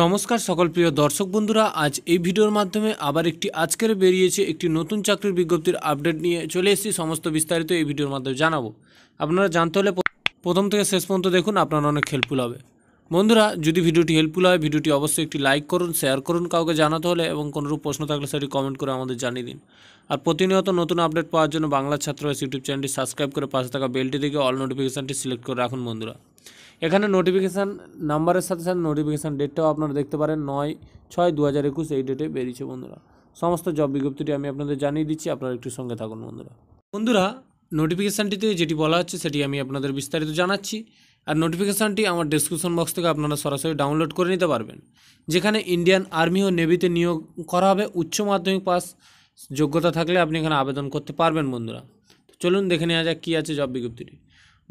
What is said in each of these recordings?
নমস্কার সকল প্রিয় দর্শক বন্ধুরা আজ এই ভিডিওর মাধ্যমে আবার একটি আজকের বেরিয়েছে একটি নতুন চাকরির বিজ্ঞপ্তির আপডেট নিয়ে চলে এসেছি সমস্ত বিস্তারিত এই ভিডিওর মাধ্যমে জানাবো আপনারা জানতে হলে প্রথম থেকে শেষ পর্যন্ত দেখুন আপনার অনেক হেল্পফুল হবে বন্ধুরা যদি ভিডিওটি হেল্পফুল হয় ভিডিওটি অবশ্যই একটি লাইক করুন শেয়ার করুন কাউকে জানাতে হলে এবং কোনোরূপ প্রশ্ন থাকলে সেটি কমেন্ট করে আমাদের জানিয়ে দিন আর প্রতিনিয়ত নতুন আপডেট পাওয়ার জন্য বাংলা ছাত্রবাস ইউটিউব চ্যানেলটি সাবস্ক্রাইব করে পাশে থাকা বেলটি দেখে অল নোটিফিকেশানটি সিলেক্ট করে রাখুন বন্ধুরা এখানে নোটিফিকেশান নাম্বারের সাথে সাথে নোটিফিকেশান ডেটটাও আপনারা দেখতে পারেন নয় ছয় দু হাজার একুশ এই ডেটে বেরিয়েছে বন্ধুরা সমস্ত জব বিজ্ঞপ্তিটি আমি আপনাদের জানিয়ে দিচ্ছি আপনারা একটু সঙ্গে থাকুন বন্ধুরা বন্ধুরা নোটিফিকেশানটিতে যেটি বলা হচ্ছে সেটি আমি আপনাদের বিস্তারিত জানাচ্ছি আর নোটিফিকেশানটি আমার ডিসক্রিপশন বক্স থেকে আপনারা সরাসরি ডাউনলোড করে নিতে পারবেন যেখানে ইন্ডিয়ান আর্মি ও নেভিতে নিয়োগ করা হবে উচ্চ মাধ্যমিক পাস যোগ্যতা থাকলে আপনি এখানে আবেদন করতে পারবেন বন্ধুরা চলুন দেখে নেওয়া যাক কী আছে জব বিজ্ঞপ্তিটি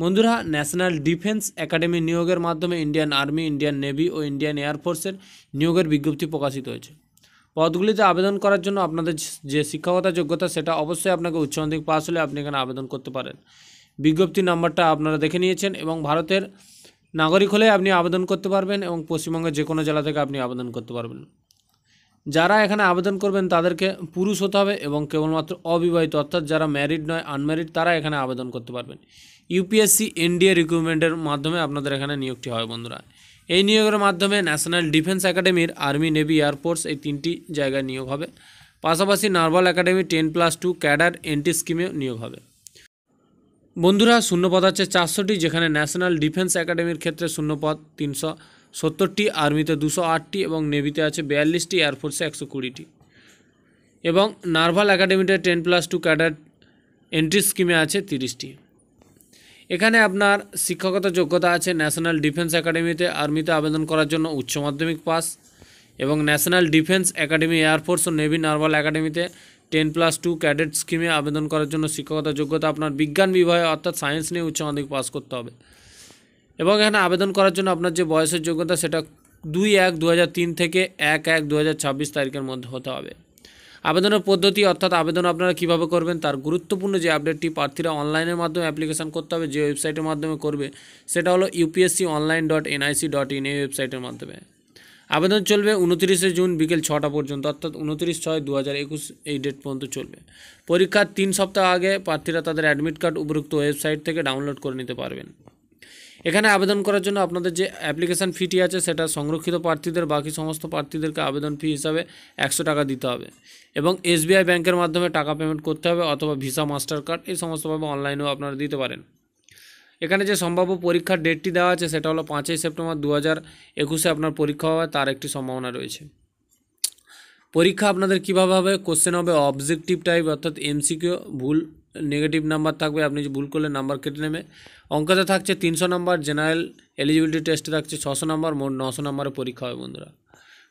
বন্ধুরা ন্যাশনাল ডিফেন্স একাডেমি নিয়োগের মাধ্যমে ইন্ডিয়ান আর্মি ইন্ডিয়ান নেভি ও ইন্ডিয়ান এয়ারফোর্সের নিয়োগের বিজ্ঞপ্তি প্রকাশিত হয়েছে পদগুলিতে আবেদন করার জন্য আপনাদের যে শিক্ষাগত যোগ্যতা সেটা অবশ্যই আপনাকে উচ্চ মাধ্যমিক পাস হলে আপনি এখানে আবেদন করতে পারেন বিজ্ঞপ্তি নাম্বারটা আপনারা দেখে নিয়েছেন এবং ভারতের নাগরিক হলে আপনি আবেদন করতে পারবেন এবং পশ্চিমবঙ্গের যে কোনো জেলা থেকে আপনি আবেদন করতে পারবেন যারা এখানে আবেদন করবেন তাদেরকে পুরুষ হতে হবে এবং কেবলমাত্র অবিবাহিত অর্থাৎ যারা ম্যারিড নয় আনম্যারিড তারা এখানে আবেদন করতে পারবেন ইউপিএসসি এনডিএ রিক্রুটমেন্টের মাধ্যমে আপনাদের এখানে নিয়োগটি হয় বন্ধুরা এই নিয়োগের মাধ্যমে ন্যাশনাল ডিফেন্স একাডেমির আর্মি নেভি এয়ারফোর্স এই তিনটি জায়গায় নিয়োগ হবে পাশাপাশি naval academy ten plus two cadre entry স্কিমেও নিয়োগ হবে বন্ধুরা শূন্যপদ আছে চারশোটি যেখানে ন্যাশনাল ডিফেন্স একাডেমির ক্ষেত্রে শূন্যপদ তিনশো সত্তরটি আর্মিতে দুশো আটটি এবং নেভিতে আছে বিয়াল্লিশটি এয়ারফোর্সে একশো কুড়িটি এবং নার্ভাল একাডেমিতে ten plus two cadre entry স্কিমে আছে তিরিশটি এখানে আপনার শিক্ষকতা যোগ্যতা আছে ন্যাশনাল ডিফেন্স একাডেমিতে আর্মিতে আবেদন করার জন্য উচ্চ মাধ্যমিক পাস এবং ন্যাশনাল ডিফেন্স একাডেমি এয়ারফোর্স ও নেভি নার্ভাল একাডেমিতে টেন প্লাস টু ক্যাডেট স্কিমে আবেদন করার জন্য শিক্ষকতা যোগ্যতা আপনার বিজ্ঞান বিভাগে অর্থাৎ সায়েন্স নিয়ে উচ্চ মাধ্যমিক পাস করতে হবে এবং এখানে আবেদন করার জন্য আপনার যে বয়সের যোগ্যতা সেটা দুই এক দু থেকে এক এক দু তারিখের মধ্যে হতে হবে আবেদনের পদ্ধতি অর্থাৎ আবেদন আপনারা কিভাবে করবেন তার গুরুত্বপূর্ণ যে আপডেটটি প্রার্থীরা অনলাইনের মাধ্যমে অ্যাপ্লিকেশন করতে হবে যে ওয়েবসাইটের মাধ্যমে করবে সেটা হলো UPSC online dot NIC dot in এই ওয়েবসাইটের মাধ্যমে আবেদন চলবে উনত্রিশে জুন বিকেল ছটা পর্যন্ত অর্থাৎ উনত্রিশ ছয় দু একুশ এই ডেট পর্যন্ত চলবে পরীক্ষার তিন সপ্তাহ আগে প্রার্থীরা তাদের অ্যাডমিট কার্ড উপরুক্ত ওয়েবসাইট থেকে ডাউনলোড করে নিতে পারবেন এখানে আবেদন করার জন্য আপনাদের যে অ্যাপ্লিকেশান ফিটি আছে সেটা সংরক্ষিত প্রার্থীদের বাকি সমস্ত প্রার্থীদেরকে আবেদন ফি হিসাবে একশো টাকা দিতে হবে এবং এসবিআই ব্যাংকের মাধ্যমে টাকা পেমেন্ট করতে হবে অথবা ভিসা মাস্টার কার্ড এই সমস্তভাবে অনলাইনেও আপনারা দিতে পারেন এখানে যে সম্ভাব্য পরীক্ষার ডেটটি দেওয়া আছে সেটা হলো পাঁচই সেপ্টেম্বর দু হাজার একুশে আপনার পরীক্ষা হবে তার একটি সম্ভাবনা রয়েছে পরীক্ষা আপনাদের কীভাবে হবে কোশ্চেন হবে অবজেক্টিভ টাইপ অর্থাৎ এমসিকিউ ভুল নেগেটিভ নাম্বার থাকবে আপনি যে ভুল করলে নাম্বার কেটে নেবে অঙ্কতে থাকছে তিনশো নাম্বার জেনারেল এলিজিবিলিটি টেস্টে থাকছে ছশো নাম্বার মোট নশো নাম্বারের পরীক্ষা হবে বন্ধুরা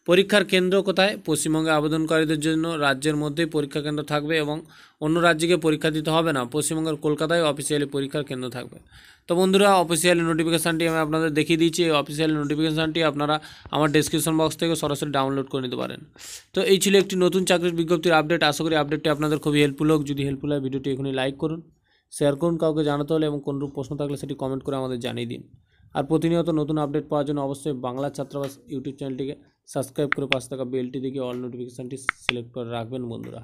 পরীক্ষার কেন্দ্র কোথায় পশ্চিমবঙ্গে আবেদনকারীদের জন্য রাজ্যের মধ্যেই পরীক্ষা কেন্দ্র থাকবে এবং অন্য রাজ্যকে পরীক্ষা দিতে হবে না পশ্চিমবঙ্গের কলকাতায় অফিসিয়ালি পরীক্ষার কেন্দ্র থাকবে তো বন্ধুরা অফিসিয়ালি নোটিফিকেশানটি আমি আপনাদের দেখিয়ে দিয়েছি এই অফিসিয়ালি নোটিফিকেশানটি আপনারা আমার ডিসক্রিপশন বক্স থেকে সরাসরি ডাউনলোড করে নিতে পারেন তো এই ছিল একটি নতুন চাকরির বিজ্ঞপ্তির আপডেট আশা করি আপডেটটি আপনাদের খুবই হেল্পফুল হোক যদি হেল্পফুল হয় ভিডিওটি এখনই লাইক করুন শেয়ার করুন কাউকে জানাতে হলে এবং কোনরূপ প্রশ্ন থাকলে সেটি কমেন্ট করে আমাদের জানিয়ে দিন আর প্রতিনিয়ত নতুন আপডেট পাওয়ার জন্য অবশ্যই বাংলা ছাত্রাবাস ইউটিউব চ্যানেলটিকে সাবস্ক্রাইব করে পাশে থাকা বেলটি দেখে অল নোটিফিকেশানটি সিলেক্ট করে রাখবেন বন্ধুরা